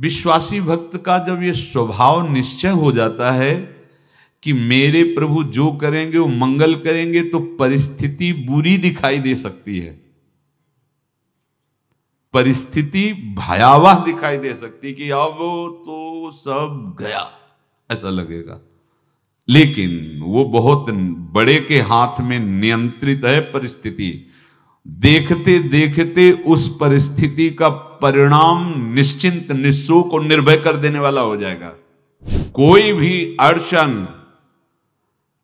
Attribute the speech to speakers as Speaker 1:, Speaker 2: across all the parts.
Speaker 1: विश्वासी भक्त का जब ये स्वभाव निश्चय हो जाता है कि मेरे प्रभु जो करेंगे वो मंगल करेंगे तो परिस्थिति बुरी दिखाई दे सकती है परिस्थिति भयावह दिखाई दे सकती कि अब तो सब गया ऐसा लगेगा लेकिन वो बहुत बड़े के हाथ में नियंत्रित है परिस्थिति देखते देखते उस परिस्थिति का परिणाम निश्चिंत निस्सुक और निर्भय कर देने वाला हो जाएगा कोई भी अड़चन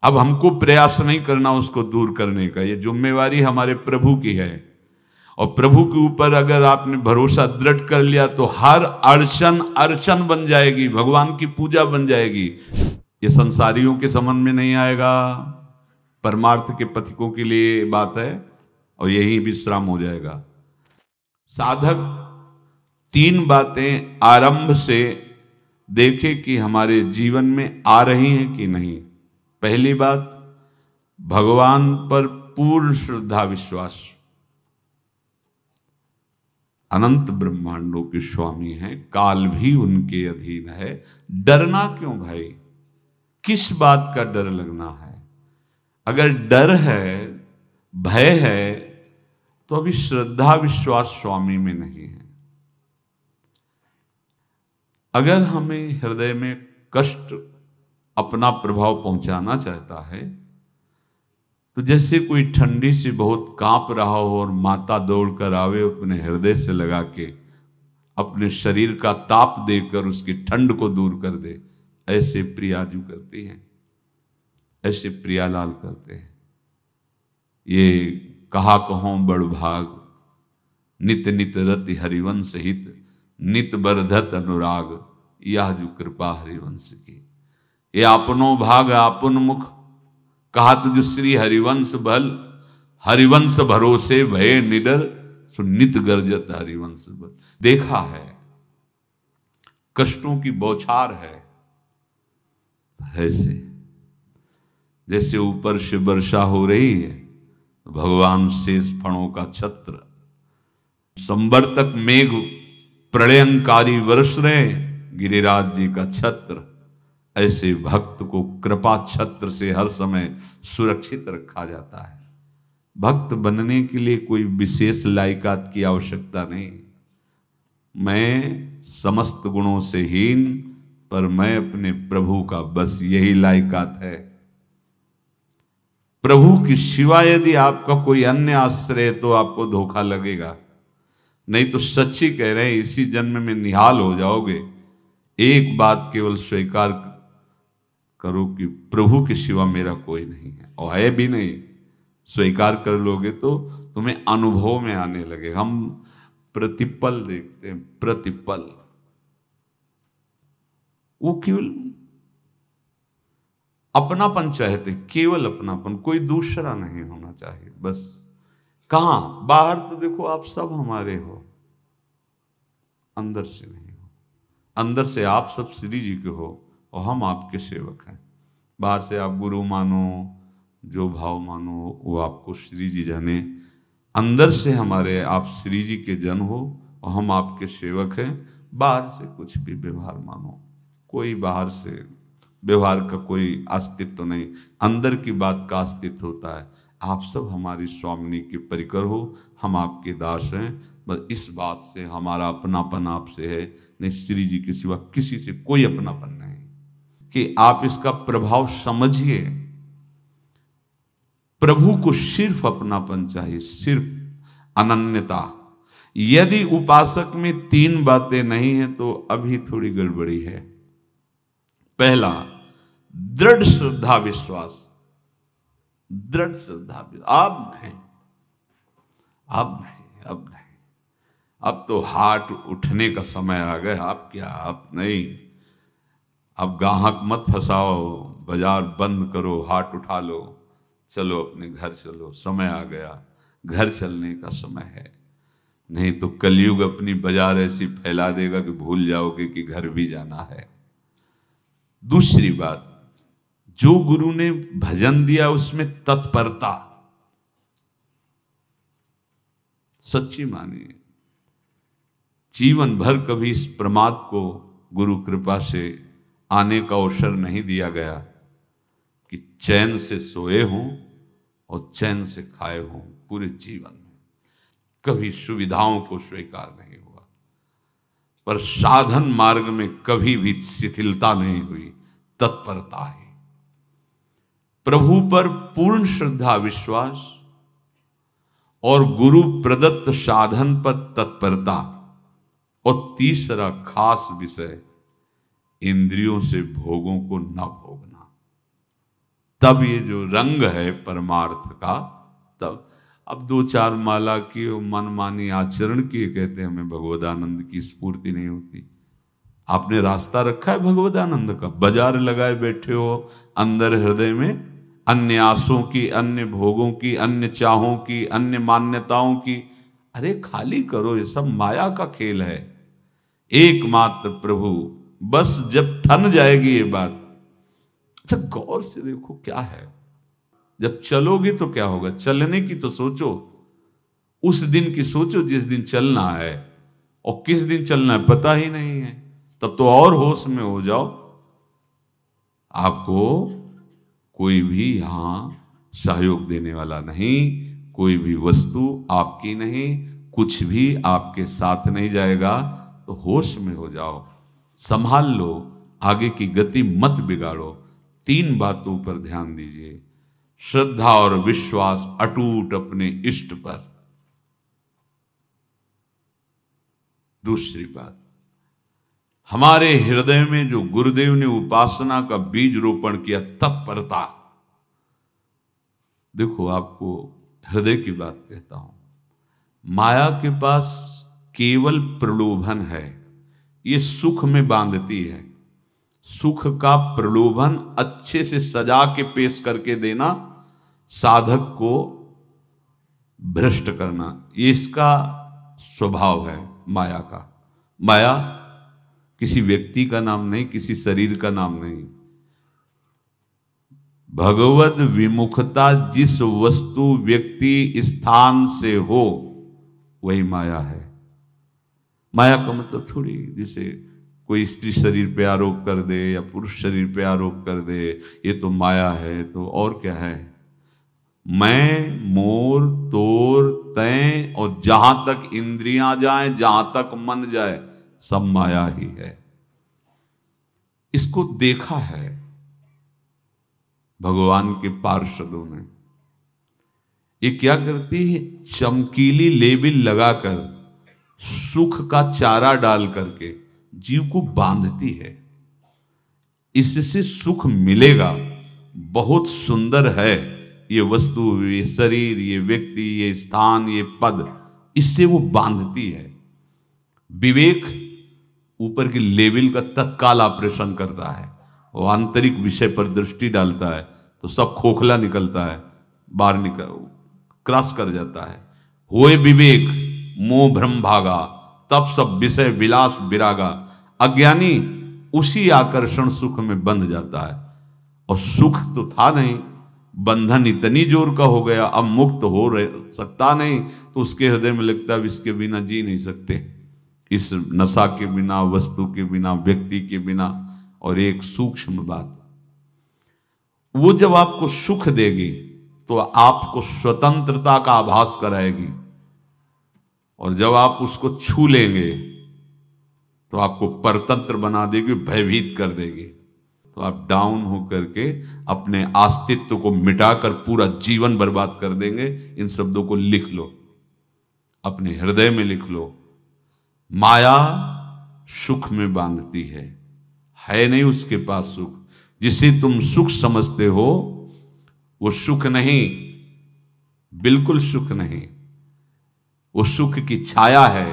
Speaker 1: अब हमको प्रयास नहीं करना उसको दूर करने का ये जिम्मेवारी हमारे प्रभु की है और प्रभु के ऊपर अगर आपने भरोसा दृढ़ कर लिया तो हर अड़चन अड़चन बन जाएगी भगवान की पूजा बन जाएगी ये संसारियों के समन में नहीं आएगा परमार्थ के पथिकों के लिए बात है और यही विश्राम हो जाएगा साधक तीन बातें आरंभ से देखें कि हमारे जीवन में आ रही हैं कि नहीं पहली बात भगवान पर पूर्ण श्रद्धा विश्वास अनंत ब्रह्मांडों के स्वामी हैं काल भी उनके अधीन है डरना क्यों भाई किस बात का डर लगना है अगर डर है भय है तो अभी श्रद्धा विश्वास स्वामी में नहीं है अगर हमें हृदय में कष्ट अपना प्रभाव पहुंचाना चाहता है तो जैसे कोई ठंडी से बहुत कांप रहा हो और माता दौड़ कर आवे अपने हृदय से लगा के अपने शरीर का ताप देकर उसकी ठंड को दूर कर दे ऐसे प्रियाजू करती हैं ऐसे प्रियालाल करते हैं ये कहा कहो बड़ भाग नित नित रति हरिवंश सहित नित बर्धत अनुराग यह जो कृपा हरिवंश की ये अपनो भाग अपन मुख तो जो श्री हरिवंश बल हरिवंश भरोसे भय निडर सुनित नित गर्जत हरिवंश बल देखा है कष्टों की बौछार है ऐसे जैसे ऊपर से वर्षा हो रही है तो भगवान शेष फणों का छत्र संबर तक मेघ प्रलयंकारी वर्ष रहे गिरिराज जी का छत्र ऐसे भक्त को कृपा छत्र से हर समय सुरक्षित रखा जाता है भक्त बनने के लिए कोई विशेष लायकात की आवश्यकता नहीं मैं समस्त गुणों से हीन पर मैं अपने प्रभु का बस यही लायकात है प्रभु की शिवा यदि आपका कोई अन्य आश्रय तो आपको धोखा लगेगा नहीं तो सच्ची कह रहे हैं इसी जन्म में निहाल हो जाओगे एक बात केवल स्वीकार करो कि प्रभु के सिवा मेरा कोई नहीं है और है भी नहीं स्वीकार कर लोगे तो तुम्हें अनुभव में आने लगे हम प्रतिपल देखते हैं प्रतिपल वो केवल अपनापन चाहते केवल अपनापन कोई दूसरा नहीं होना चाहिए बस कहा बाहर तो देखो आप सब हमारे हो अंदर से नहीं हो अंदर से आप सब श्री जी के हो और हम आपके सेवक हैं बाहर से आप गुरु मानो जो भाव मानो वो आपको श्री जी जाने अंदर से हमारे आप श्री जी के जन हो और हम आपके सेवक हैं बाहर से कुछ भी व्यवहार मानो कोई बाहर से व्यवहार का कोई अस्तित्व तो नहीं अंदर की बात का अस्तित्व होता है आप सब हमारी स्वामिनी के परिकर हो हम आपके दास हैं बस इस बात से हमारा अपनापन आपसे है नहीं श्री जी के सिवा किसी से कोई अपनापन नहीं कि आप इसका प्रभाव समझिए प्रभु को सिर्फ अपनापन चाहिए सिर्फ अनन्यता यदि उपासक में तीन बातें नहीं है तो अभी थोड़ी गड़बड़ी है पहला दृढ़ श्रद्धा विश्वास दृढ़ श्रद्धा अब नहीं अब नहीं अब नहीं अब तो हाट उठने का समय आ गया आप क्या आप नहीं अब गाहक मत फंसाओ बाजार बंद करो हाट उठा लो चलो अपने घर चलो समय आ गया घर चलने का समय है नहीं तो कलयुग अपनी बाजार ऐसी फैला देगा कि भूल जाओगे कि घर भी जाना है दूसरी बात जो गुरु ने भजन दिया उसमें तत्परता सच्ची मानिए जीवन भर कभी इस प्रमाद को गुरु कृपा से आने का अवसर नहीं दिया गया कि चैन से सोए हों और चैन से खाए हों पूरे जीवन में कभी सुविधाओं को स्वीकार नहीं हुआ पर साधन मार्ग में कभी भी शिथिलता नहीं हुई तत्परता है प्रभु पर पूर्ण श्रद्धा विश्वास और गुरु प्रदत्त साधन पर तत्परता और तीसरा खास विषय इंद्रियों से भोगों को न भोगना तब ये जो रंग है परमार्थ का तब अब दो चार माला की मनमानी आचरण की कहते हैं हमें भगवदानंद की स्फूर्ति नहीं होती आपने रास्ता रखा है भगवदानंद का बाजार लगाए बैठे हो अंदर हृदय में अन्य आसों की अन्य भोगों की अन्य चाहों की अन्य मान्यताओं की अरे खाली करो ये सब माया का खेल है एकमात्र प्रभु बस जब ठन जाएगी ये बात अच्छा गौर से देखो क्या है जब चलोगे तो क्या होगा चलने की तो सोचो उस दिन की सोचो जिस दिन चलना है और किस दिन चलना है पता ही नहीं है तब तो और होश में हो जाओ आपको कोई भी यहाँ सहयोग देने वाला नहीं कोई भी वस्तु आपकी नहीं कुछ भी आपके साथ नहीं जाएगा तो होश में हो जाओ संभाल लो आगे की गति मत बिगाड़ो तीन बातों पर ध्यान दीजिए श्रद्धा और विश्वास अटूट अपने इष्ट पर दूसरी बात हमारे हृदय में जो गुरुदेव ने उपासना का बीज रोपण किया तत्परता देखो आपको हृदय की बात कहता हूं माया के पास केवल प्रलोभन है ये सुख में बांधती है सुख का प्रलोभन अच्छे से सजा के पेश करके देना साधक को भ्रष्ट करना ये इसका स्वभाव है माया का माया किसी व्यक्ति का नाम नहीं किसी शरीर का नाम नहीं भगवत विमुखता जिस वस्तु व्यक्ति स्थान से हो वही माया है माया का मतलब थोड़ी जिसे कोई स्त्री शरीर पे आरोप कर दे या पुरुष शरीर पे आरोप कर दे ये तो माया है तो और क्या है मैं मोर तोर तय और जहां तक इंद्रियां जाए जहां तक मन जाए सब माया ही है इसको देखा है भगवान के पार्षदों ने ये क्या करती है चमकीली लेबिल लगाकर सुख का चारा डाल करके जीव को बांधती है इससे सुख मिलेगा बहुत सुंदर है ये वस्तु ये शरीर ये व्यक्ति ये स्थान ये पद इससे वो बांधती है विवेक ऊपर की लेवल का तत्काल ऑपरेशन करता है वो आंतरिक विषय पर दृष्टि डालता है तो सब खोखला निकलता है बाहर निकल क्रॉस कर जाता है हुए विवेक मोह भ्रम भागा तब सब विषय विलास विरागा अज्ञानी उसी आकर्षण सुख में बंध जाता है और सुख तो था नहीं बंधन इतनी जोर का हो गया अब मुक्त हो रह सकता नहीं तो उसके हृदय में लगता है इसके बिना जी नहीं सकते इस नशा के बिना वस्तु के बिना व्यक्ति के बिना और एक सूक्ष्म बात वो जब आपको सुख देगी तो आपको स्वतंत्रता का आभास कराएगी और जब आप उसको छू लेंगे तो आपको परतंत्र बना देगी भयभीत कर देगी तो आप डाउन हो करके अपने अस्तित्व को मिटाकर पूरा जीवन बर्बाद कर देंगे इन शब्दों को लिख लो अपने हृदय में लिख लो माया सुख में बांधती है है नहीं उसके पास सुख जिसे तुम सुख समझते हो वो सुख नहीं बिल्कुल सुख नहीं वो सुख की छाया है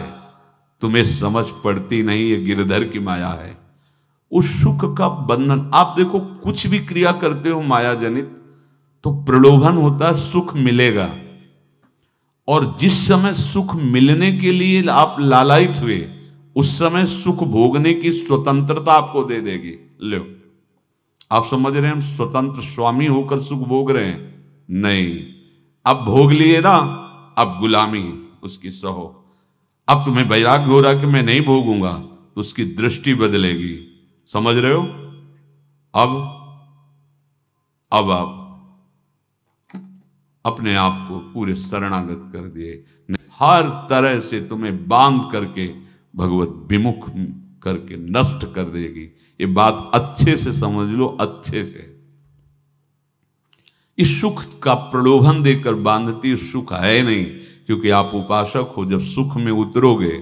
Speaker 1: तुम्हें समझ पड़ती नहीं ये गिरधर की माया है उस सुख का बंधन आप देखो कुछ भी क्रिया करते हो माया जनित तो प्रलोभन होता है सुख मिलेगा और जिस समय सुख मिलने के लिए आप लालायित हुए उस समय सुख भोगने की स्वतंत्रता आपको दे देगी लो आप समझ रहे हैं हम स्वतंत्र स्वामी होकर सुख भोग रहे हैं नहीं अब भोग लिए ना अब गुलामी उसकी सहो अब तुम्हें वैराग्य हो रहा कि मैं नहीं भोगूंगा तो उसकी दृष्टि बदलेगी समझ रहे हो अब अब आप अपने आप को पूरे शरणागत कर दिए हर तरह से तुम्हें बांध करके भगवत विमुख करके नष्ट कर देगी ये बात अच्छे से समझ लो अच्छे से इस सुख का प्रलोभन देकर बांधती सुख है नहीं क्योंकि आप उपासक हो जब सुख में उतरोगे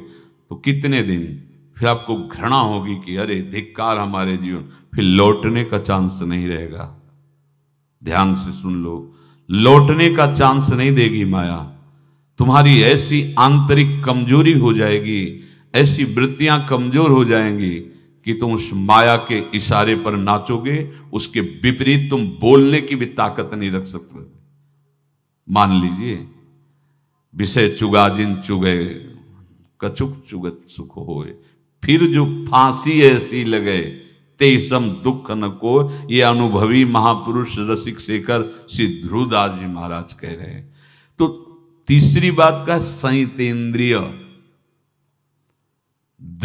Speaker 1: तो कितने दिन फिर आपको घृणा होगी कि अरे धिक्कार हमारे जीवन फिर लौटने का चांस नहीं रहेगा ध्यान से सुन लो लौटने का चांस नहीं देगी माया तुम्हारी ऐसी आंतरिक कमजोरी हो जाएगी ऐसी वृत्तियां कमजोर हो जाएंगी कि तुम उस माया के इशारे पर नाचोगे उसके विपरीत तुम बोलने की भी ताकत नहीं रख सकते मान लीजिए विषय चुगा जिन चुगे कचुक चुगत सुख होए फिर जो फांसी ऐसी लगे तेसम सम दुख न को ये अनुभवी महापुरुष रसिक शेखर श्री ध्रुवदास जी महाराज कह रहे हैं तो तीसरी बात का संहितेंद्रिय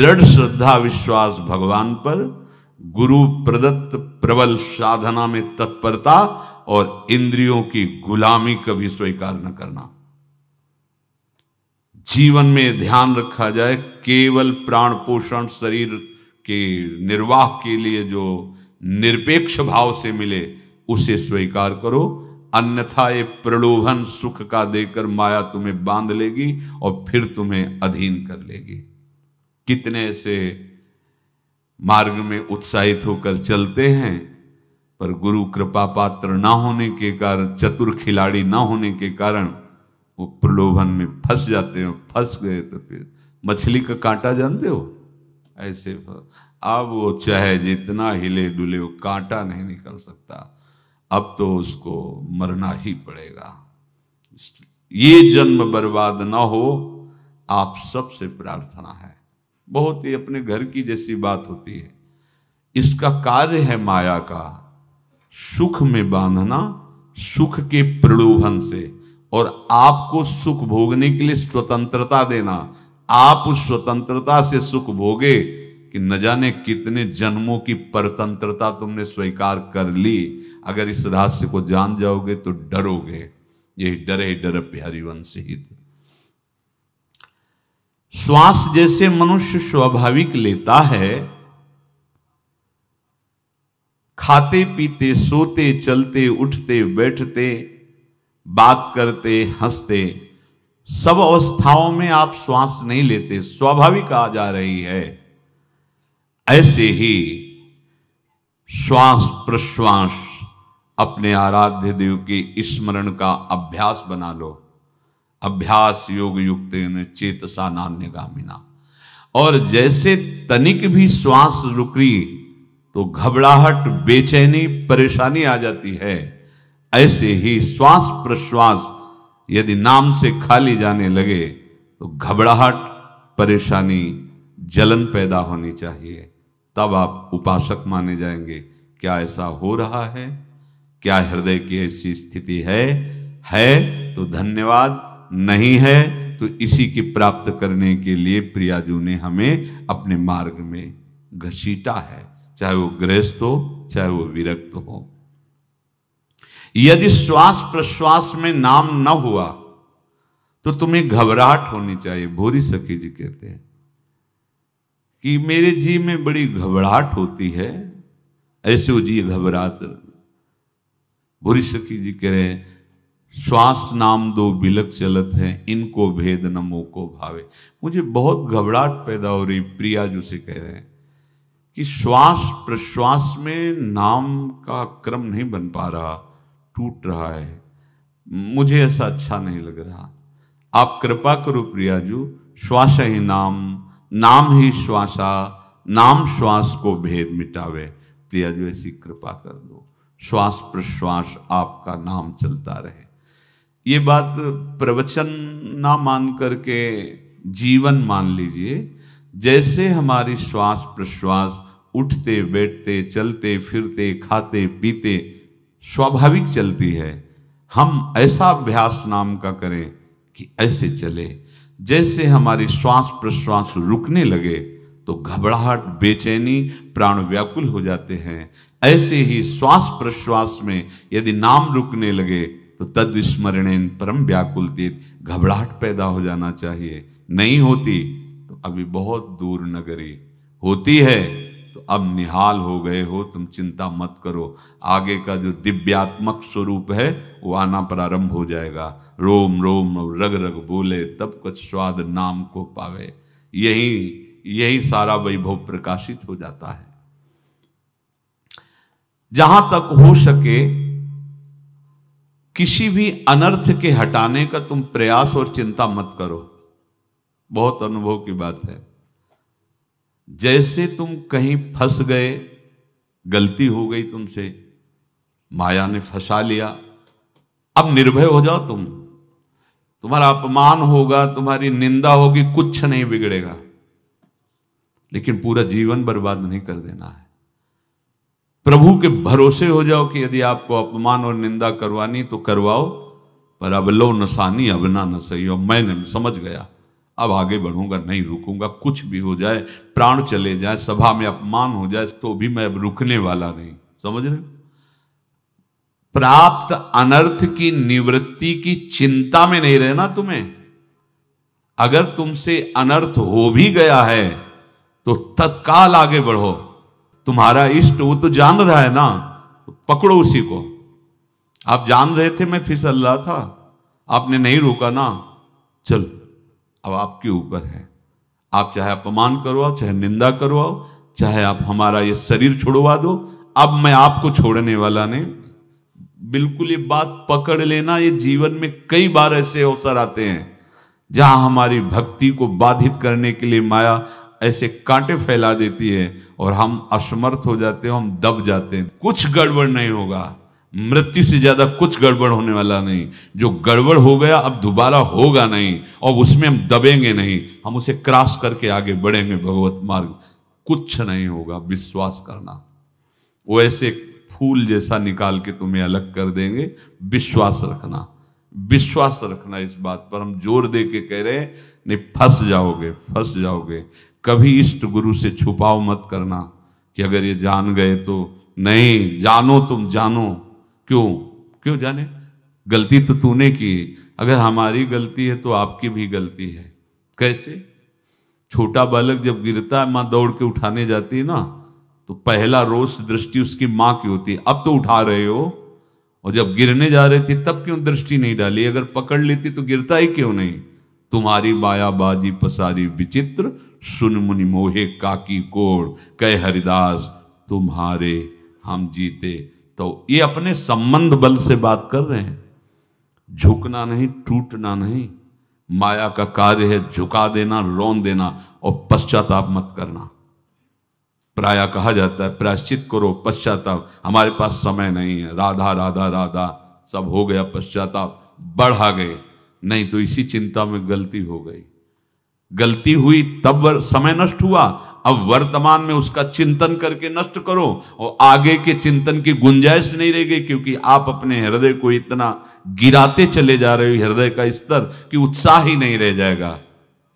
Speaker 1: दृढ़ श्रद्धा विश्वास भगवान पर गुरु प्रदत्त प्रबल साधना में तत्परता और इंद्रियों की गुलामी कभी स्वीकार न करना जीवन में ध्यान रखा जाए केवल प्राण पोषण शरीर कि निर्वाह के लिए जो निरपेक्ष भाव से मिले उसे स्वीकार करो अन्यथा ये प्रलोभन सुख का देकर माया तुम्हें बांध लेगी और फिर तुम्हें अधीन कर लेगी कितने ऐसे मार्ग में उत्साहित होकर चलते हैं पर गुरु कृपा पात्र ना होने के कारण चतुर खिलाड़ी ना होने के कारण वो प्रलोभन में फंस जाते हैं फंस गए तो फिर मछली का कांटा जानते हो ऐसे अब वो चाहे जितना हिले डुले वो कांटा नहीं निकल सकता अब तो उसको मरना ही पड़ेगा ये जन्म बर्बाद ना हो आप सबसे प्रार्थना है बहुत ही अपने घर की जैसी बात होती है इसका कार्य है माया का सुख में बांधना सुख के प्रलोभन से और आपको सुख भोगने के लिए स्वतंत्रता देना आप उस स्वतंत्रता से सुख भोगे कि न जाने कितने जन्मों की परतंत्रता तुमने स्वीकार कर ली अगर इस रहस्य को जान जाओगे तो डरोगे यही डरे डर प्यारी वंशित श्वास जैसे मनुष्य स्वाभाविक लेता है खाते पीते सोते चलते उठते बैठते बात करते हंसते सब अवस्थाओं में आप श्वास नहीं लेते स्वाभाविक आ जा रही है ऐसे ही श्वास प्रश्वास अपने आराध्य देव के स्मरण का अभ्यास बना लो अभ्यास योग युक्त चेतसा नान्य गामिना और जैसे तनिक भी श्वास रही तो घबराहट बेचैनी परेशानी आ जाती है ऐसे ही श्वास प्रश्वास यदि नाम से खाली जाने लगे तो घबराहट परेशानी जलन पैदा होनी चाहिए तब आप उपासक माने जाएंगे क्या ऐसा हो रहा है क्या हृदय की ऐसी स्थिति है है तो धन्यवाद नहीं है तो इसी की प्राप्त करने के लिए प्रियाजू ने हमें अपने मार्ग में घसीटा है चाहे वो गृहस्थ हो चाहे वो विरक्त हो यदि श्वास प्रश्वास में नाम न हुआ तो तुम्हें घबराहट होनी चाहिए भूरी सखी जी कहते हैं कि मेरे जी में बड़ी घबराहट होती है ऐसे वो जी घबराहट भूरी सखी जी कह रहे हैं श्वास नाम दो बिलक चलत है इनको भेद नमो को भावे मुझे बहुत घबराहट पैदा हो रही प्रिया जो से कह रहे हैं कि श्वास प्रश्वास में नाम का क्रम नहीं बन पा रहा टूट रहा है मुझे ऐसा अच्छा नहीं लग रहा आप कृपा करो प्रिया जू श्वास ही नाम नाम ही श्वासा नाम श्वास को भेद मिटावे प्रिया जी ऐसी कृपा कर दो श्वास प्रश्वास आपका नाम चलता रहे ये बात प्रवचन ना मान करके जीवन मान लीजिए जैसे हमारी श्वास प्रश्वास उठते बैठते चलते फिरते खाते पीते स्वाभाविक चलती है हम ऐसा अभ्यास नाम का करें कि ऐसे चले जैसे हमारी श्वास प्रश्वास रुकने लगे तो घबराहट बेचैनी प्राण व्याकुल हो जाते हैं ऐसे ही श्वास प्रश्वास में यदि नाम रुकने लगे तो तद स्मरणेन परम व्याकुल घबराहट पैदा हो जाना चाहिए नहीं होती तो अभी बहुत दूर नगरी होती है अब निहाल हो गए हो तुम चिंता मत करो आगे का जो दिव्यात्मक स्वरूप है वो आना प्रारंभ हो जाएगा रोम रोम रग रग बोले तब कुछ स्वाद नाम को पावे यही यही सारा वैभव प्रकाशित हो जाता है जहां तक हो सके किसी भी अनर्थ के हटाने का तुम प्रयास और चिंता मत करो बहुत अनुभव की बात है जैसे तुम कहीं फंस गए गलती हो गई तुमसे माया ने फंसा लिया अब निर्भय हो जाओ तुम तुम्हारा अपमान होगा तुम्हारी निंदा होगी कुछ नहीं बिगड़ेगा लेकिन पूरा जीवन बर्बाद नहीं कर देना है प्रभु के भरोसे हो जाओ कि यदि आपको अपमान और निंदा करवानी तो करवाओ पर अब लो नसानी अब ना न सही हो मैं समझ गया अब आगे बढ़ूंगा नहीं रुकूंगा कुछ भी हो जाए प्राण चले जाए सभा में अपमान हो जाए तो भी मैं अब रुकने वाला नहीं समझ रहे प्राप्त अनर्थ की निवृत्ति की चिंता में नहीं रहना तुम्हें अगर तुमसे अनर्थ हो भी गया है तो तत्काल आगे बढ़ो तुम्हारा इष्ट वो तो जान रहा है ना तो पकड़ो उसी को आप जान रहे थे मैं फिसल रहा था आपने नहीं रोका ना चलो अब आपके ऊपर है आप चाहे अपमान करवाओ चाहे निंदा करवाओ चाहे आप हमारा ये शरीर छोड़वा दो अब मैं आपको छोड़ने वाला नहीं बिल्कुल ये बात पकड़ लेना ये जीवन में कई बार ऐसे अवसर आते हैं जहां हमारी भक्ति को बाधित करने के लिए माया ऐसे कांटे फैला देती है और हम असमर्थ हो जाते हैं हम दब जाते हैं कुछ गड़बड़ नहीं होगा मृत्यु से ज्यादा कुछ गड़बड़ होने वाला नहीं जो गड़बड़ हो गया अब दोबारा होगा नहीं और उसमें हम दबेंगे नहीं हम उसे क्रॉस करके आगे बढ़ेंगे भगवत मार्ग कुछ नहीं होगा विश्वास करना वो ऐसे फूल जैसा निकाल के तुम्हें अलग कर देंगे विश्वास रखना विश्वास रखना इस बात पर हम जोर दे के कह रहे नहीं फंस जाओगे फंस जाओगे कभी इष्ट गुरु से छुपाओ मत करना कि अगर ये जान गए तो नहीं जानो तुम जानो क्यों क्यों जाने गलती तो तूने की अगर हमारी गलती है तो आपकी भी गलती है कैसे छोटा बालक जब गिरता है माँ दौड़ के उठाने जाती है ना तो पहला रोष दृष्टि उसकी माँ की होती है अब तो उठा रहे हो और जब गिरने जा रहे थे तब क्यों दृष्टि नहीं डाली अगर पकड़ लेती तो गिरता ही क्यों नहीं तुम्हारी बायाबाजी पसारी विचित्र सुन मुनि मोहे काकी कोड़ कह हरिदास तुम्हारे हम जीते तो ये अपने संबंध बल से बात कर रहे हैं झुकना नहीं टूटना नहीं माया का कार्य है झुका देना रोन देना और पश्चाताप मत करना प्राय कहा जाता है प्रायश्चित करो पश्चाताप हमारे पास समय नहीं है राधा राधा राधा सब हो गया पश्चाताप बढ़ा गए नहीं तो इसी चिंता में गलती हो गई गलती हुई तब समय नष्ट हुआ अब वर्तमान में उसका चिंतन करके नष्ट करो और आगे के चिंतन की गुंजाइश नहीं रहेगी क्योंकि आप अपने हृदय को इतना गिराते चले जा रहे हो हृदय का स्तर कि उत्साह ही नहीं रह जाएगा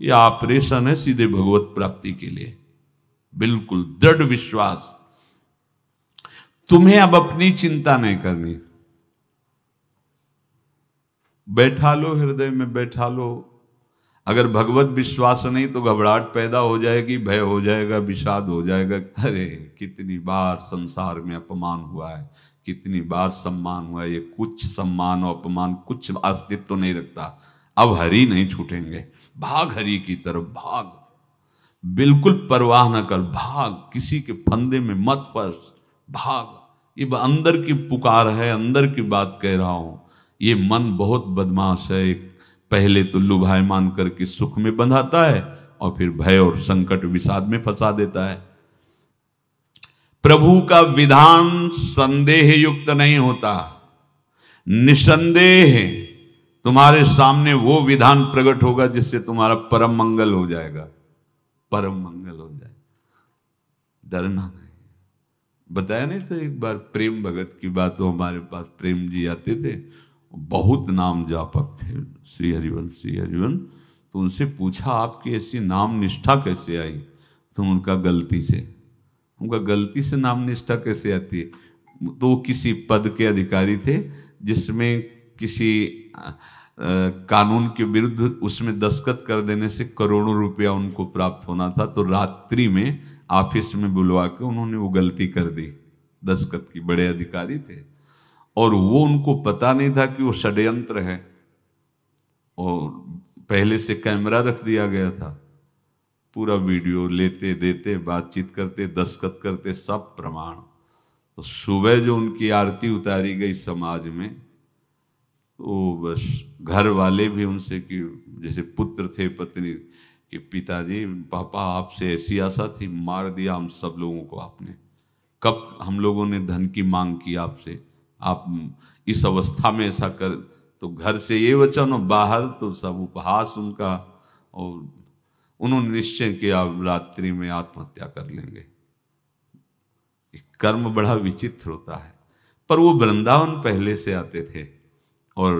Speaker 1: यह ऑपरेशन है सीधे भगवत प्राप्ति के लिए बिल्कुल दृढ़ विश्वास तुम्हें अब अपनी चिंता नहीं करनी बैठा लो हृदय में बैठा लो अगर भगवत विश्वास नहीं तो घबराहट पैदा हो जाएगी भय हो जाएगा विषाद हो जाएगा अरे कितनी बार संसार में अपमान हुआ है कितनी बार सम्मान हुआ है ये कुछ सम्मान और अपमान कुछ अस्तित्व तो नहीं रखता अब हरी नहीं छूटेंगे भाग हरी की तरफ भाग बिल्कुल परवाह न कर भाग किसी के फंदे में मत फंस भाग ये अंदर की पुकार है अंदर की बात कह रहा हूं ये मन बहुत बदमाश है एक पहले तो मान करके सुख में बंधाता है और फिर भय और संकट विषाद में फंसा देता है प्रभु का विधान संदेह युक्त नहीं होता निसंदेह तुम्हारे सामने वो विधान प्रकट होगा जिससे तुम्हारा परम मंगल हो जाएगा परम मंगल हो जाएगा डरना नहीं बताया नहीं था एक बार प्रेम भगत की बात हमारे पास प्रेम जी आते थे बहुत नाम जापक थे श्री हरिवंश श्री हरिवंश तो उनसे पूछा आपकी ऐसी नाम निष्ठा कैसे आई तो उनका गलती से उनका गलती से नाम निष्ठा कैसे आती है तो वो किसी पद के अधिकारी थे जिसमें किसी आ, कानून के विरुद्ध उसमें दस्तखत कर देने से करोड़ों रुपया उनको प्राप्त होना था तो रात्रि में ऑफिस में बुलवा के उन्होंने वो गलती कर दी दस्तखत की बड़े अधिकारी थे और वो उनको पता नहीं था कि वो षड्यंत्र है और पहले से कैमरा रख दिया गया था पूरा वीडियो लेते देते बातचीत करते दस्खत करते सब प्रमाण तो सुबह जो उनकी आरती उतारी गई समाज में तो बस घर वाले भी उनसे कि जैसे पुत्र थे पत्नी कि पिताजी पापा आपसे ऐसी आशा थी मार दिया हम सब लोगों को आपने कब हम लोगों ने धन की मांग की आपसे आप इस अवस्था में ऐसा कर तो घर से ये वचन और बाहर तो सब उपहास उनका और उन्होंने निश्चय किया आप रात्रि में आत्महत्या कर लेंगे कर्म बड़ा विचित्र होता है पर वो वृंदावन पहले से आते थे और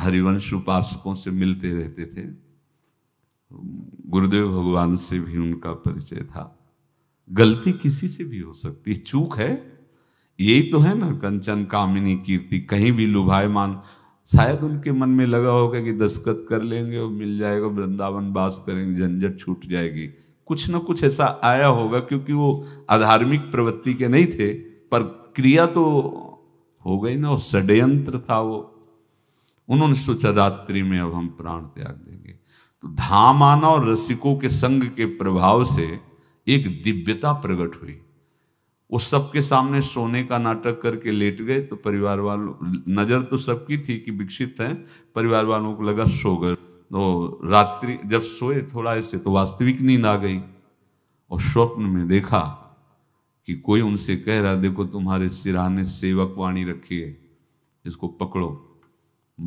Speaker 1: हरिवंश उपासकों से मिलते रहते थे गुरुदेव भगवान से भी उनका परिचय था गलती किसी से भी हो सकती चूक है यही तो है ना कंचन कामिनी कीर्ति कहीं भी लुभायमान शायद उनके मन में लगा होगा कि दस्खत कर लेंगे वो मिल जाएगा वृंदावन वास करेंगे झंझट छूट जाएगी कुछ ना कुछ ऐसा आया होगा क्योंकि वो अधार्मिक प्रवृत्ति के नहीं थे पर क्रिया तो हो गई ना षडयंत्र था वो उन्होंने सोचा रात्रि में अब हम प्राण त्याग देंगे तो धाम आना और रसिकों के संग के प्रभाव से एक दिव्यता प्रकट हुई वो सबके सामने सोने का नाटक करके लेट गए तो परिवार वालों नज़र तो सबकी थी कि विकसित हैं परिवार वालों को लगा सो गए तो रात्रि जब सोए थोड़ा ऐसे तो वास्तविक नींद आ गई और स्वप्न में देखा कि कोई उनसे कह रहा देखो तुम्हारे सिराने सेवक वाणी रखी है इसको पकड़ो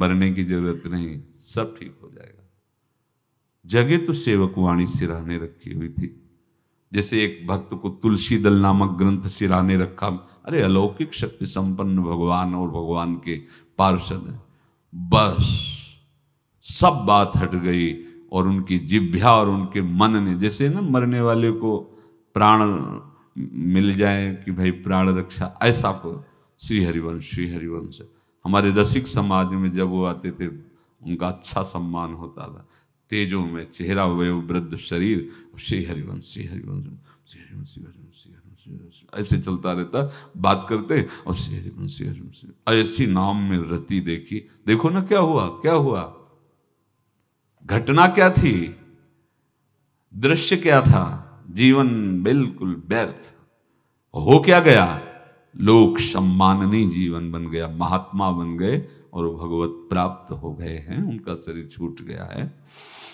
Speaker 1: मरने की जरूरत नहीं सब ठीक हो जाएगा जगह तो सेवक वाणी सिराने रखी हुई थी जैसे एक भक्त को तुलसी दल नामक ग्रंथ सिरा ने रखा अरे अलौकिक शक्ति संपन्न भगवान और भगवान के पार्षद बस सब बात हट गई और उनकी जिभ्या और उनके मन ने जैसे ना मरने वाले को प्राण मिल जाए कि भाई प्राण रक्षा ऐसा को श्री हरिवंश श्री हरिवंश हमारे रसिक समाज में जब वो आते थे उनका अच्छा सम्मान होता था तेजों में चेहरा वय वृद्ध शरीर श्री हरिवंश श्री हरिवंश श्री हरिवंश श्री हरिवंश श्री हरिवंश ऐसे चलता रहता बात करते और श्री हरिवंश श्री हरिवंश ऐसी नाम में रति देखी देखो ना क्या हुआ क्या हुआ घटना क्या थी दृश्य क्या था जीवन बिल्कुल व्यर्थ हो क्या गया लोक सम्माननीय जीवन बन गया महात्मा बन गए और भगवत प्राप्त हो गए हैं उनका शरीर छूट गया है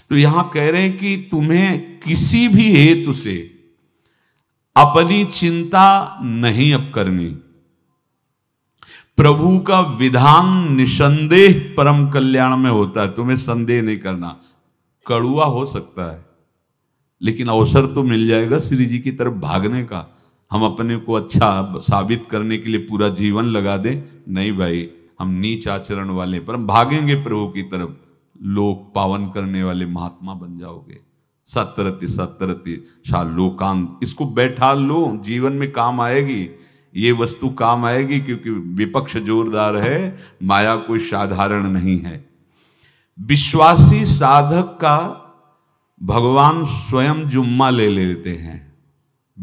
Speaker 1: तो यहां कह रहे हैं कि तुम्हें किसी भी हेतु से अपनी चिंता नहीं अब करनी प्रभु का विधान निसंदेह परम कल्याण में होता है तुम्हें संदेह नहीं करना कड़ुआ हो सकता है लेकिन अवसर तो मिल जाएगा श्री जी की तरफ भागने का हम अपने को अच्छा साबित करने के लिए पूरा जीवन लगा दें नहीं भाई हम नीच आचरण वाले पर हम भागेंगे प्रभु की तरफ लोक पावन करने वाले महात्मा बन जाओगे सतरति सतरति शाह इसको बैठा लो जीवन में काम आएगी ये वस्तु काम आएगी क्योंकि विपक्ष जोरदार है माया कोई साधारण नहीं है विश्वासी साधक का भगवान स्वयं जुम्मा ले लेते हैं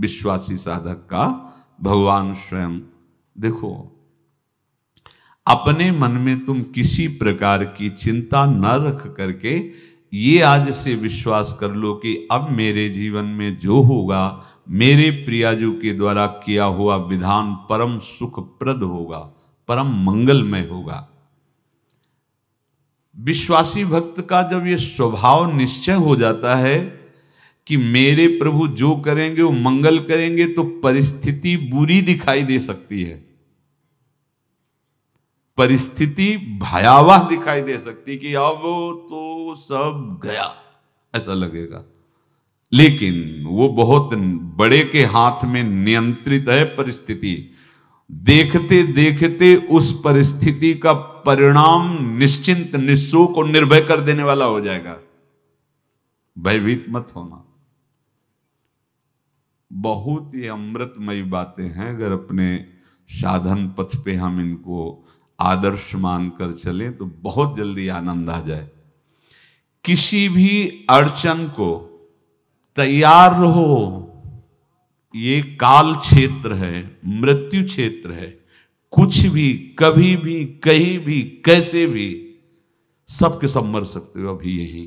Speaker 1: विश्वासी साधक का भगवान स्वयं देखो अपने मन में तुम किसी प्रकार की चिंता न रख करके ये आज से विश्वास कर लो कि अब मेरे जीवन में जो होगा मेरे प्रियाजू के द्वारा किया हुआ विधान परम सुखप्रद होगा परम मंगलमय होगा विश्वासी भक्त का जब ये स्वभाव निश्चय हो जाता है कि मेरे प्रभु जो करेंगे वो मंगल करेंगे तो परिस्थिति बुरी दिखाई दे सकती है परिस्थिति भयावह दिखाई दे सकती कि अब तो सब गया ऐसा लगेगा लेकिन वो बहुत बड़े के हाथ में नियंत्रित है परिस्थिति देखते देखते उस परिस्थिति का परिणाम निश्चिंत निशोक और निर्भय कर देने वाला हो जाएगा भयभीत मत होना बहुत ही अमृतमयी बातें हैं अगर अपने साधन पथ पे हम इनको आदर्श मानकर चले तो बहुत जल्दी आनंद आ जाए किसी भी अड़चन को तैयार रहो ये काल क्षेत्र है मृत्यु क्षेत्र है कुछ भी कभी भी कहीं भी कैसे भी सब के सब मर सकते हो अभी यहीं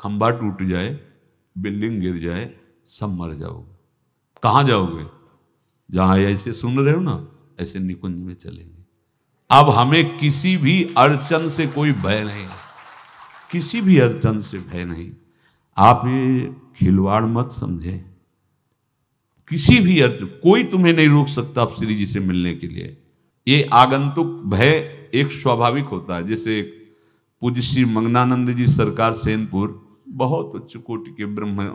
Speaker 1: खंबा टूट जाए बिल्डिंग गिर जाए सब मर जाओगे कहाँ जाओगे जहां ऐसे सुन रहे हो ना ऐसे निकुंज में चलेंगे अब हमें किसी भी अड़चन से कोई भय नहीं किसी भी अड़चन से भय नहीं आप ये खिलवाड़ मत समझे किसी भी अर्थ कोई तुम्हें नहीं रोक सकता आप श्री जी से मिलने के लिए ये आगंतुक भय एक स्वाभाविक होता है जैसे पूज्य श्री मंगनानंद जी सरकार सेनपुर बहुत उच्च कोटि के ब्रह्म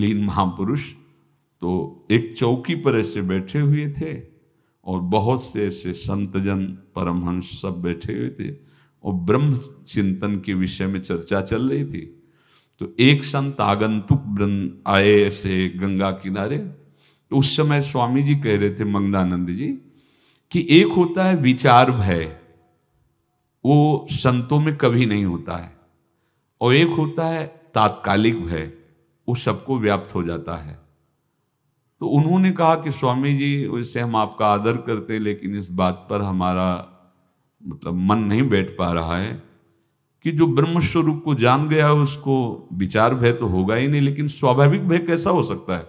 Speaker 1: लीन महापुरुष तो एक चौकी पर ऐसे बैठे हुए थे और बहुत से ऐसे संतजन परमहंस सब बैठे हुए थे और ब्रह्म चिंतन के विषय में चर्चा चल रही थी तो एक संत आगंतुक आए ऐसे गंगा किनारे तो उस समय स्वामी जी कह रहे थे मंगलानंद जी कि एक होता है विचार भय वो संतों में कभी नहीं होता है और एक होता है तात्कालिक भय वो सबको व्याप्त हो जाता है तो उन्होंने कहा कि स्वामी जी वैसे हम आपका आदर करते लेकिन इस बात पर हमारा मतलब मन नहीं बैठ पा रहा है कि जो ब्रह्म स्वरूप को जान गया उसको विचार भय तो होगा ही नहीं लेकिन स्वाभाविक भय कैसा हो सकता है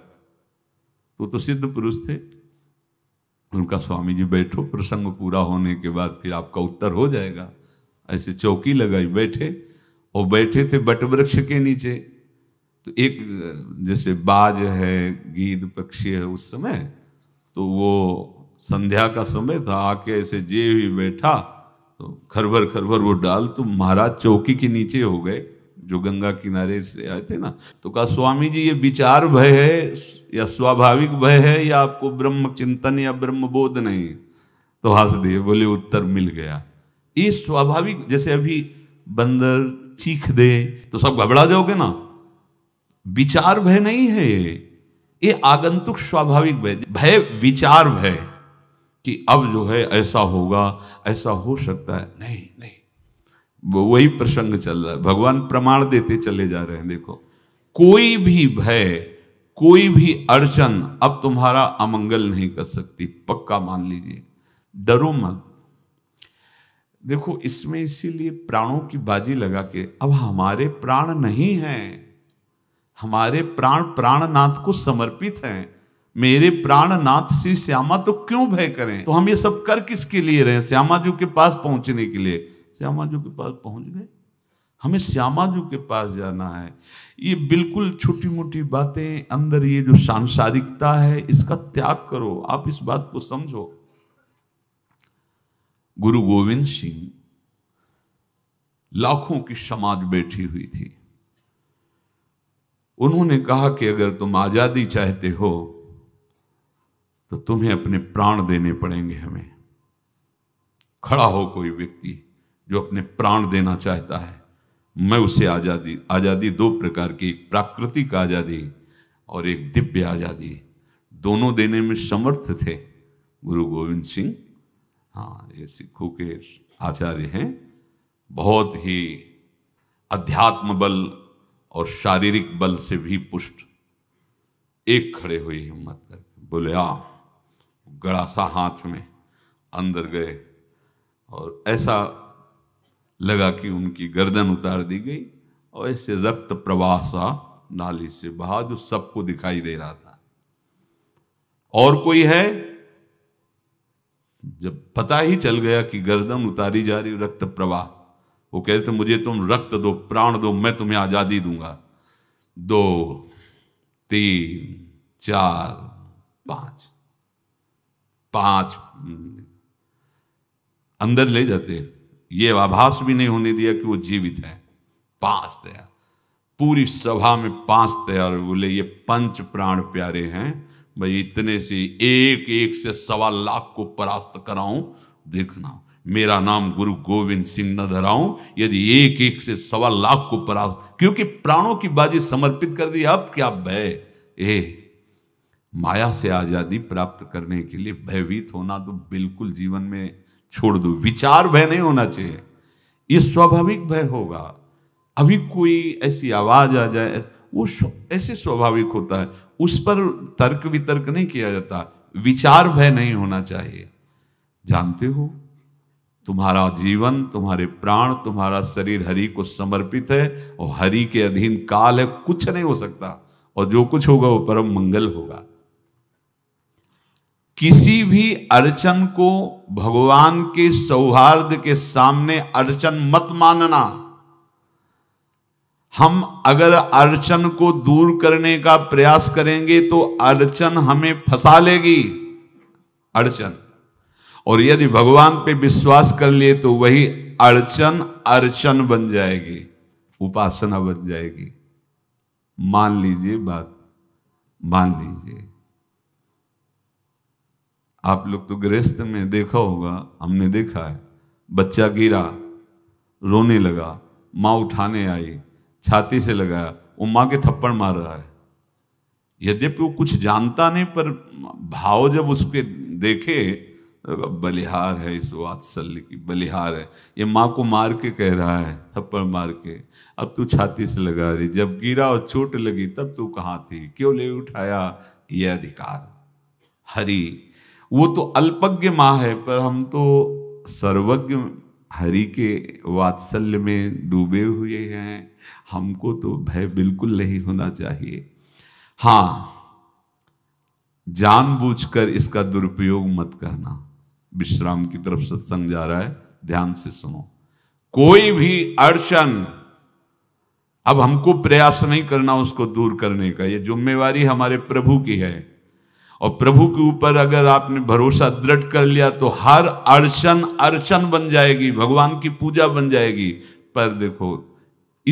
Speaker 1: तो तो सिद्ध पुरुष थे उनका स्वामी जी बैठो प्रसंग पूरा होने के बाद फिर आपका उत्तर हो जाएगा ऐसे चौकी लगाई बैठे और बैठे थे बटवृक्ष के नीचे तो एक जैसे बाज है गीद पक्षी है उस समय तो वो संध्या का समय था आके ऐसे जे भी बैठा तो खरभर खरभर वो डाल तो महाराज चौकी के नीचे हो गए जो गंगा किनारे से आए थे ना तो कहा स्वामी जी ये विचार भय है या स्वाभाविक भय है या आपको ब्रह्म चिंतन या ब्रह्म बोध नहीं तो हंस दिए बोले उत्तर मिल गया ये स्वाभाविक जैसे अभी बंदर चीख दे तो सब घबरा जाओगे ना विचार भय नहीं है ये ये आगंतुक स्वाभाविक भय भय विचार भय कि अब जो है ऐसा होगा ऐसा हो सकता है नहीं नहीं वही प्रसंग चल रहा है भगवान प्रमाण देते चले जा रहे हैं देखो कोई भी भय कोई भी अड़चन अब तुम्हारा अमंगल नहीं कर सकती पक्का मान लीजिए डरो मत देखो इसमें इसीलिए प्राणों की बाजी लगा के अब हमारे प्राण नहीं हैं हमारे प्राण प्राणनाथ को समर्पित हैं मेरे प्राणनाथ से श्यामा तो क्यों भय करें तो हम ये सब कर किसके लिए रहे श्यामा जी के पास पहुंचने के लिए श्यामा जी के पास पहुंच गए हमें श्यामा जी के पास जाना है ये बिल्कुल छोटी मोटी बातें अंदर ये जो सांसारिकता है इसका त्याग करो आप इस बात को समझो गुरु गोविंद सिंह लाखों की समाज बैठी हुई थी उन्होंने कहा कि अगर तुम आज़ादी चाहते हो तो तुम्हें अपने प्राण देने पड़ेंगे हमें खड़ा हो कोई व्यक्ति जो अपने प्राण देना चाहता है मैं उसे आज़ादी आज़ादी दो प्रकार की एक प्राकृतिक आज़ादी और एक दिव्य आज़ादी दोनों देने में समर्थ थे गुरु गोविंद सिंह हाँ ये सिखों के आचार्य हैं बहुत ही अध्यात्म बल और शारीरिक बल से भी पुष्ट एक खड़े हुए हिम्मत करके बोले आ गड़ा सा हाथ में अंदर गए और ऐसा लगा कि उनकी गर्दन उतार दी गई और ऐसे रक्त प्रवाह सा नाली से बहा जो सबको दिखाई दे रहा था और कोई है जब पता ही चल गया कि गर्दन उतारी जा रही रक्त प्रवाह वो कहते थे मुझे तुम रक्त दो प्राण दो मैं तुम्हें आज़ादी दूंगा दो तीन चार पांच पांच अंदर ले जाते ये आभास भी नहीं होने दिया कि वो जीवित है पांच तैयार पूरी सभा में पांच तैयार बोले ये पंच प्राण प्यारे हैं भाई इतने से एक एक से सवा लाख को परास्त कराऊं देखना मेरा नाम गुरु गोविंद सिंह न धराऊ यदि एक एक से सवा लाख को परास्त क्योंकि प्राणों की बाजी समर्पित कर दी अब क्या भय ए माया से आजादी प्राप्त करने के लिए भयभीत होना तो बिल्कुल जीवन में छोड़ दो विचार भय नहीं होना चाहिए ये स्वाभाविक भय होगा अभी कोई ऐसी आवाज आ जाए वो ऐसे स्वाभाविक होता है उस पर तर्क वितर्क नहीं किया जाता विचार भय नहीं होना चाहिए जानते हो तुम्हारा जीवन तुम्हारे प्राण तुम्हारा शरीर हरि को समर्पित है और हरि के अधीन काल है कुछ नहीं हो सकता और जो कुछ होगा वो परम मंगल होगा किसी भी अर्चन को भगवान के सौहार्द के सामने अर्चन मत मानना हम अगर अर्चन को दूर करने का प्रयास करेंगे तो अर्चन हमें फंसा लेगी अर्चन और यदि भगवान पे विश्वास कर लिए तो वही अड़चन अर्चन बन जाएगी उपासना बन जाएगी मान लीजिए बात मान लीजिए आप लोग तो गृहस्थ में देखा होगा हमने देखा है बच्चा गिरा रोने लगा माँ उठाने आई छाती से लगाया वो माँ के थप्पड़ मार रहा है यद्यपि वो कुछ जानता नहीं पर भाव जब उसके देखे बलिहार है इस वात्सल्य की बलिहार है ये माँ को मार के कह रहा है थप्पड़ मार के अब तू छाती से लगा रही जब गिरा और चोट लगी तब तू कहाँ थी क्यों ले उठाया ये अधिकार हरि वो तो अल्पज्ञ माँ है पर हम तो सर्वज्ञ हरि के वात्सल्य में डूबे हुए हैं हमको तो भय बिल्कुल नहीं होना चाहिए हाँ जानबूझकर इसका दुरुपयोग मत करना विश्राम की तरफ सत्संग जा रहा है ध्यान से सुनो कोई भी अड़चन अब हमको प्रयास नहीं करना उसको दूर करने का ये जिम्मेवारी हमारे प्रभु की है और प्रभु के ऊपर अगर आपने भरोसा दृढ़ कर लिया तो हर अड़चन अड़चन बन जाएगी भगवान की पूजा बन जाएगी पर देखो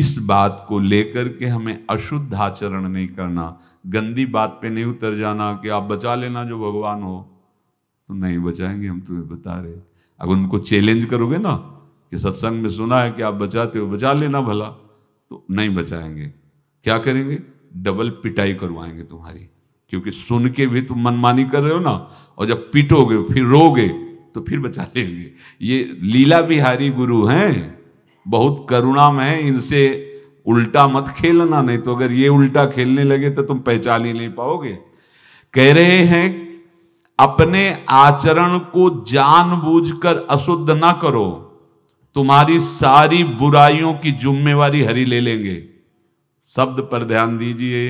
Speaker 1: इस बात को लेकर के हमें अशुद्ध आचरण नहीं करना गंदी बात पे नहीं उतर जाना कि आप बचा लेना जो भगवान हो तो नहीं बचाएंगे हम तुम्हें बता रहे अगर उनको चैलेंज करोगे ना कि सत्संग में सुना है कि आप बचाते हो बचा लेना भला तो नहीं बचाएंगे क्या करेंगे डबल पिटाई करवाएंगे तुम्हारी क्योंकि सुन के भी तुम मनमानी कर रहे हो ना और जब पिटोगे फिर रोगे तो फिर बचा लेंगे ये लीला बिहारी गुरु हैं बहुत करुणा में है इनसे उल्टा मत खेलना नहीं तो अगर ये उल्टा खेलने लगे तो तुम पहचान ही नहीं पाओगे कह रहे हैं अपने आचरण को जानबूझकर अशुद्ध ना करो तुम्हारी सारी बुराइयों की जिम्मेवारी हरी ले लेंगे शब्द पर ध्यान दीजिए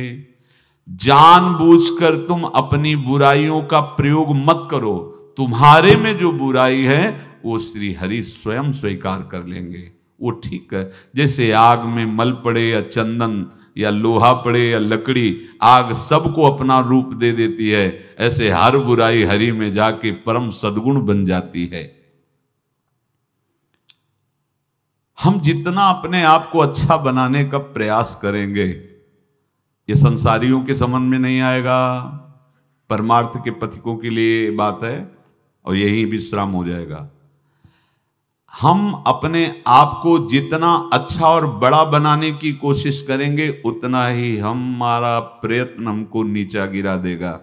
Speaker 1: जानबूझकर तुम अपनी बुराइयों का प्रयोग मत करो तुम्हारे में जो बुराई है वो श्री हरि स्वयं स्वीकार कर लेंगे वो ठीक है जैसे आग में मल पड़े या चंदन या लोहा पड़े या लकड़ी आग सबको अपना रूप दे देती है ऐसे हर बुराई हरी में जाके परम सदगुण बन जाती है हम जितना अपने आप को अच्छा बनाने का प्रयास करेंगे ये संसारियों के संबंध में नहीं आएगा परमार्थ के पथिकों के लिए बात है और यही विश्राम हो जाएगा हम अपने आप को जितना अच्छा और बड़ा बनाने की कोशिश करेंगे उतना ही हमारा प्रयत्न हमको नीचा गिरा देगा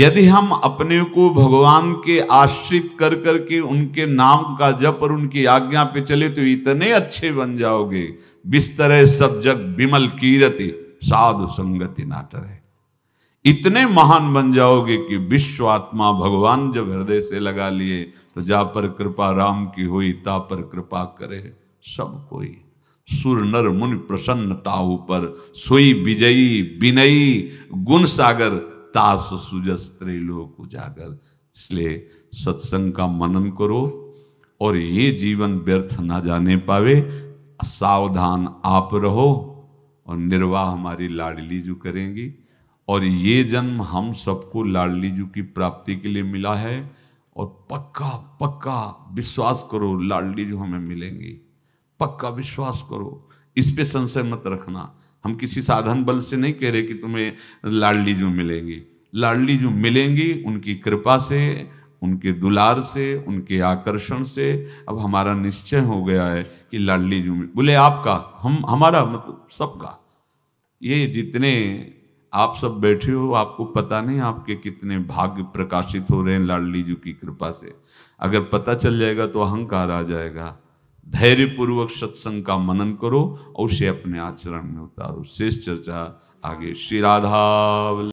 Speaker 1: यदि हम अपने को भगवान के आश्रित कर करके उनके नाम का जप और उनकी आज्ञा पे चले तो इतने अच्छे बन जाओगे बिस्तर सब जग विमल कीरति साधु संगति नाटर है इतने महान बन जाओगे कि विश्व आत्मा भगवान जब हृदय से लगा लिए तो जा पर कृपा राम की हुई ता पर कृपा करे सब कोई सुर नर मुनि प्रसन्न ताहु पर सोई विजयी विनयी गुण सागर तास सुजस त्रिलोक उजागर इसलिए सत्संग का मनन करो और ये जीवन व्यर्थ ना जाने पावे सावधान आप रहो और निर्वाह हमारी लाडली जो करेंगी और ये जन्म हम सबको लाडली जी की प्राप्ति के लिए मिला है और पक्का पक्का विश्वास करो लाडली जी हमें मिलेंगी पक्का विश्वास करो इस पे संशय मत रखना हम किसी साधन बल से नहीं कह रहे कि तुम्हें लाडली जू मिलेगी लाडली जू मिलेंगी उनकी कृपा से उनके दुलार से उनके आकर्षण से अब हमारा निश्चय हो गया है कि लाडली जू बोले आपका हम हमारा मतलब सबका ये जितने आप सब बैठे हो आपको पता नहीं आपके कितने भाग्य प्रकाशित हो रहे हैं लाडली जी की कृपा से अगर पता चल जाएगा तो अहंकार आ जाएगा धैर्य पूर्वक सत्संग का मनन करो और उसे अपने आचरण में उतारो शेष चर्चा आगे श्री राधा